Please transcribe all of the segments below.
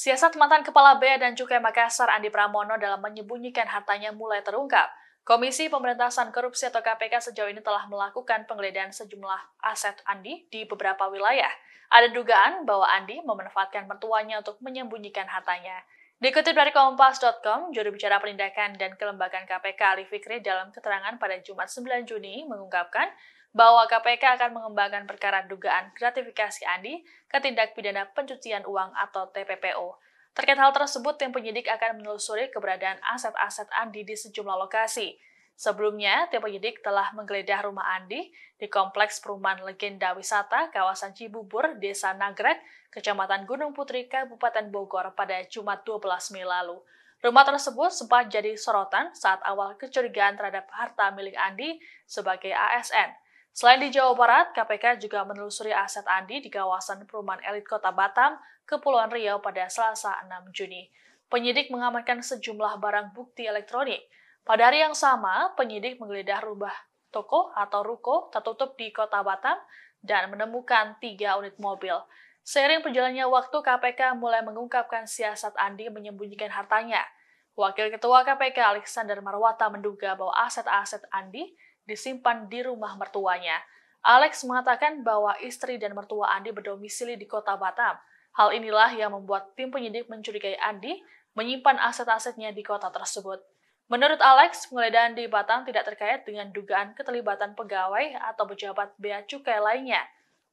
Siasat mantan Kepala Bea dan Cukai Makassar Andi Pramono dalam menyembunyikan hartanya mulai terungkap. Komisi Pemberantasan Korupsi atau KPK sejauh ini telah melakukan penggeledahan sejumlah aset Andi di beberapa wilayah. Ada dugaan bahwa Andi memanfaatkan mertuanya untuk menyembunyikan hartanya. Dikutip dari Kompas.com, juru bicara penindakan dan kelembagaan KPK Ali Fikri dalam keterangan pada Jumat 9 Juni mengungkapkan bahwa KPK akan mengembangkan perkara dugaan gratifikasi Andi ke tindak pidana pencucian uang atau TPPO. Terkait hal tersebut, tim penyidik akan menelusuri keberadaan aset-aset Andi di sejumlah lokasi, Sebelumnya, tim penyidik telah menggeledah rumah Andi di Kompleks Perumahan Legenda Wisata kawasan Cibubur, Desa Nagrek, Kecamatan Gunung Putri, Kabupaten Bogor pada Jumat 12 Mei lalu. Rumah tersebut sempat jadi sorotan saat awal kecurigaan terhadap harta milik Andi sebagai ASN. Selain di Jawa Barat, KPK juga menelusuri aset Andi di kawasan perumahan elit kota Batam, Kepulauan Riau pada Selasa 6 Juni. Penyidik mengamankan sejumlah barang bukti elektronik, pada hari yang sama, penyidik menggeledah rumah toko atau ruko tertutup di kota Batam dan menemukan tiga unit mobil. Seiring perjalannya waktu, KPK mulai mengungkapkan siasat Andi menyembunyikan hartanya. Wakil Ketua KPK Alexander Marwata menduga bahwa aset-aset Andi disimpan di rumah mertuanya. Alex mengatakan bahwa istri dan mertua Andi berdomisili di kota Batam. Hal inilah yang membuat tim penyidik mencurigai Andi menyimpan aset-asetnya di kota tersebut. Menurut Alex, penggeledahan di Batam tidak terkait dengan dugaan keterlibatan pegawai atau pejabat bea cukai lainnya.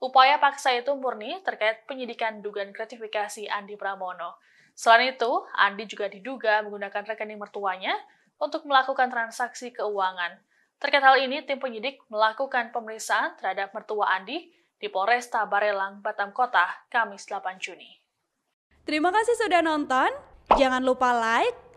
Upaya paksa itu murni terkait penyidikan dugaan gratifikasi Andi Pramono. Selain itu, Andi juga diduga menggunakan rekening mertuanya untuk melakukan transaksi keuangan. Terkait hal ini, tim penyidik melakukan pemeriksaan terhadap mertua Andi di Polresta Barelang, Batam Kota, Kamis 8 Juni. Terima kasih sudah nonton. Jangan lupa like,